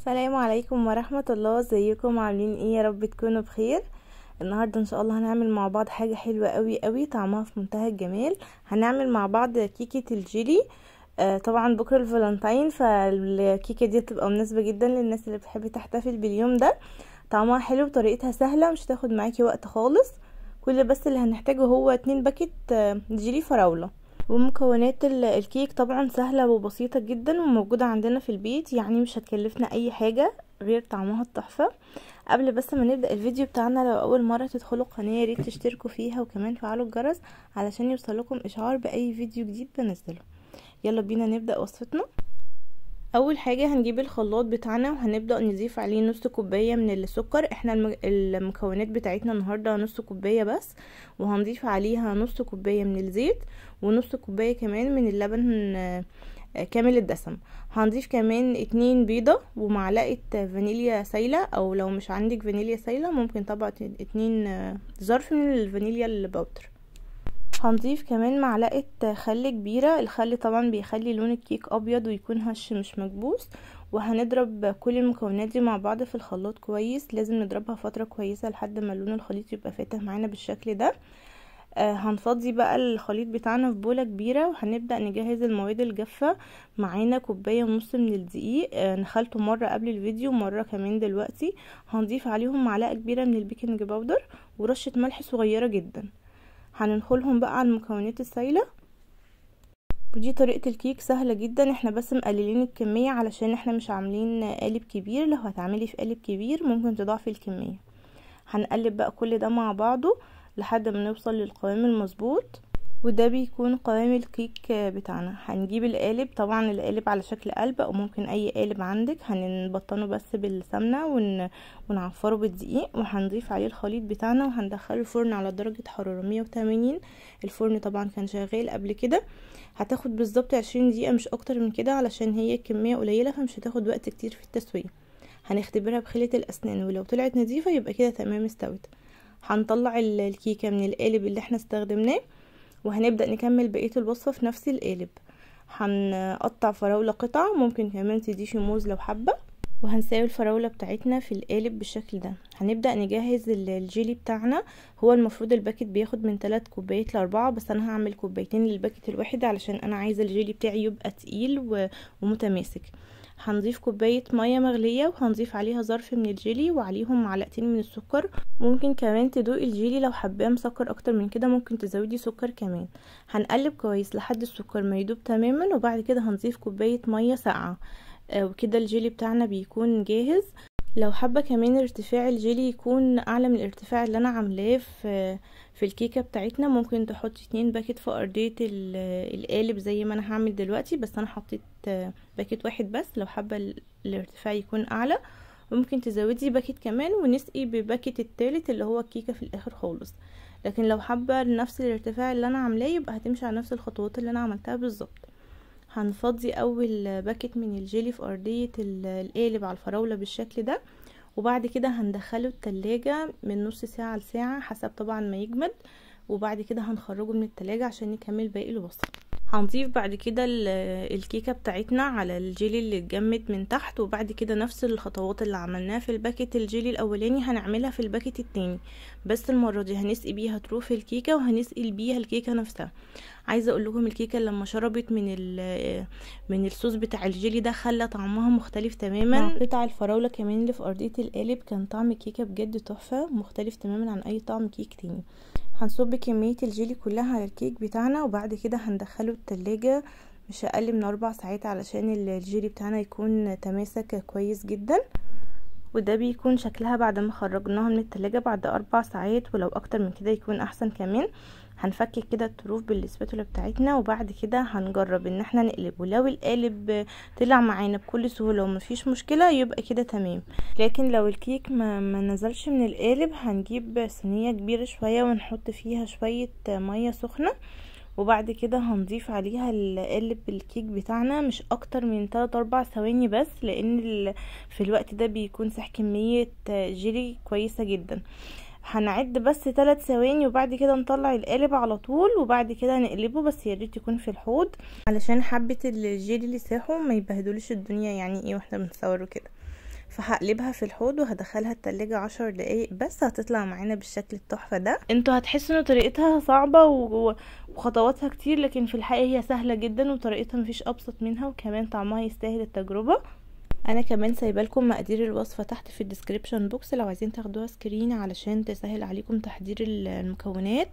السلام عليكم ورحمة الله ازيكم عاملين ايه يا رب تكونوا بخير النهاردة ان شاء الله هنعمل مع بعض حاجة حلوة قوي قوي طعمها في منتهى الجمال هنعمل مع بعض كيكة الجيلي آه طبعا بكرة الفالنتين فالكيكة دي هتبقى مناسبة جدا للناس اللي بتحب تحتفل باليوم ده طعمها حلو وطريقتها سهلة مش هتاخد معاكي وقت خالص كل بس اللي هنحتاجه هو اتنين باكت آه، جيلي فراولة ومكونات الكيك طبعا سهلة وبسيطة جدا وموجودة عندنا في البيت يعني مش هتكلفنا اي حاجة غير طعمها التحفة قبل بس ما نبدأ الفيديو بتاعنا لو اول مرة تدخلوا القناة ياريت تشتركوا فيها وكمان فعلوا الجرس علشان يوصلكم اشعار باي فيديو جديد بنزله يلا بينا نبدأ وصفتنا اول حاجه هنجيب الخلاط بتاعنا وهنبدا نضيف عليه نص كوبايه من السكر احنا المكونات بتاعتنا النهارده نص كوبايه بس وهنضيف عليها نص كوبايه من الزيت ونص كوبايه كمان من اللبن آه، كامل الدسم هنضيف كمان اتنين بيضة ومعلقة فانيليا سايلة او لو مش عندك فانيليا سايلة ممكن طبعا اتنين آه، ظرف من الفانيليا البودر هنضيف كمان معلقة خل كبيرة الخل طبعا بيخلي لون الكيك ابيض ويكون هش مش مكبوس وهنضرب كل المكونات دي مع بعض في الخلاط كويس لازم نضربها فترة كويسة لحد ما لون الخليط يبقى فاتح معانا بالشكل ده آه، هنفضي بقى الخليط بتاعنا في بولة كبيرة وهنبدأ نجهز المواد الجافة معانا كوباية ونص من الدقيق آه، نخلته مرة قبل الفيديو مرة كمان دلوقتي هنضيف عليهم معلقة كبيرة من البيكنج باودر ورشة ملح صغيرة جدا هندخلهم بقى على المكونات السايله ودي طريقه الكيك سهله جدا احنا بس مقللين الكميه علشان احنا مش عاملين قالب كبير لو هتعملي في قالب كبير ممكن تضاعفي الكميه هنقلب بقى كل ده مع بعضه لحد ما نوصل للقوام المظبوط وده بيكون قوام الكيك بتاعنا هنجيب القالب طبعا القالب على شكل قلب او ممكن اي قالب عندك هنبطنه بس بالسمنه ون... ونعفره بالدقيق وهنضيف عليه الخليط بتاعنا وهندخله الفرن على درجه حراره 180 الفرن طبعا كان شغال قبل كده هتاخد بالظبط 20 دقيقه مش اكتر من كده علشان هي كميه قليله فمش هتاخد وقت كتير في التسويه هنختبرها بخلية الأسنان ولو طلعت نظيفة يبقى كده تمام استوت هنطلع الكيكة من القالب اللي احنا استخدمناه وهنبدأ نكمل بقية الوصفة في نفس القالب هنقطع فراولة قطع ممكن كمان تديشي موز لو حابة وهنساوي الفراولة بتاعتنا في القالب بالشكل ده هنبدأ نجهز الجيلي بتاعنا هو المفروض الباكت بياخد من 3 كوبايات لأربعة بس أنا هعمل كوبايتين للباكت الواحد علشان أنا عايزة الجيلي بتاعي يبقى تقيل ومتماسك هنضيف كوباية مية مغلية وهنضيف عليها ظرف من الجيلي وعليهم معلقتين من السكر ممكن كمان تدوقي الجيلي لو حباه مسكر اكتر من كده ممكن تزودي سكر كمان هنقلب كويس لحد السكر ما يدوب تماما وبعد كده هنضيف كوباية مية ساقعة آه، وكده الجيلي بتاعنا بيكون جاهز لو حابة كمان ارتفاع الجيلي يكون اعلى من الارتفاع اللي انا عاملاه في في الكيكة بتاعتنا ممكن تحطي اتنين باكت في ارضية القالب زي ما انا هعمل دلوقتي بس انا حطيت آه، باكت واحد بس لو حابة الارتفاع يكون اعلى ممكن تزودي باكت كمان ونسقي بباكت التالت اللي هو الكيكة في الاخر خالص لكن لو حابة نفس الارتفاع اللي انا عاملاه يبقى هتمشي على نفس الخطوات اللي انا عملتها بالظبط هنفضي اول باكت من الجيلي في ارضية القالب على الفراولة بالشكل ده وبعد كده هندخله التلاجة من نص ساعة لساعة حسب طبعا ما يجمد وبعد كده هنخرجه من التلاجة عشان نكمل باقي الوصفة هنضيف بعد كده الكيكة بتاعتنا على الجيلي اللي اتجمد من تحت وبعد كده نفس الخطوات اللي عملناها في الباكت الجيلي الاولاني هنعملها في الباكت التاني بس المرة دي هنسقي بيها طروف الكيكة وهنسقي بيها الكيكة نفسها عايزة اقول لكم الكيكة لما شربت من من الصوص بتاع الجيلي ده خلى طعمها مختلف تماما قطع الفراولة كمان اللي في ارضية القالب كان طعم الكيكة بجد تحفة مختلف تماما عن اي طعم كيك تاني هنصب كمية الجيلي كلها على الكيك بتاعنا وبعد كده هندخله التلاجة مش اقل من اربع ساعات علشان الجيلي بتاعنا يكون تماسك كويس جدا وده بيكون شكلها بعد ما خرجناها من التلاجة بعد اربع ساعات ولو اكتر من كده يكون احسن كمان هنفكك كده الطروف بالسباتولا بتاعتنا وبعد كده هنجرب ان احنا نقلبه لو القالب طلع معانا بكل سهوله ومفيش مشكله يبقى كده تمام لكن لو الكيك ما, ما نزلش من القالب هنجيب صينيه كبيره شويه ونحط فيها شويه ميه سخنه وبعد كده هنضيف عليها قلب الكيك بتاعنا مش اكتر من 3 4 ثواني بس لان في الوقت ده بيكون سح كميه جيلي كويسه جدا هنعد بس 3 ثواني وبعد كده نطلع القالب على طول وبعد كده نقلبه بس يا ريت يكون في الحوض علشان حبه الجيلي اللي ساحه ما يبهدلوش الدنيا يعني ايه واحنا بنصوره كده فهقلبها في الحوض وهدخلها التلاجة عشر دقايق بس هتطلع معانا بالشكل التحفة ده انتوا هتحسوا ان طريقتها صعبة وخطواتها كتير لكن في الحقيقة هي سهلة جدا وطريقتها مفيش ابسط منها وكمان طعمها يستاهل التجربة انا كمان سايبالكم مقادير الوصفه تحت في الديسكريبشن بوكس لو عايزين تاخدوها سكرين علشان تسهل عليكم تحضير المكونات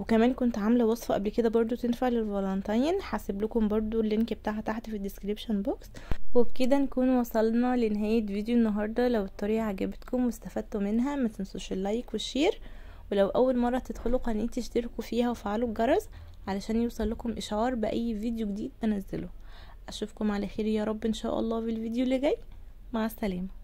وكمان كنت عامله وصفه قبل كده برضو تنفع للفالنتين هسيب لكم برضو اللينك بتاعها تحت في الديسكريبشن بوكس وبكده نكون وصلنا لنهايه فيديو النهارده لو الطريقه عجبتكم واستفدتوا منها ما تنسوش اللايك والشير ولو اول مره تدخلوا قناتي اشتركوا فيها وفعلوا الجرس علشان يوصل لكم اشعار باي فيديو جديد بنزله اشوفكم على خير يا رب ان شاء الله في الفيديو اللي جاي مع السلامه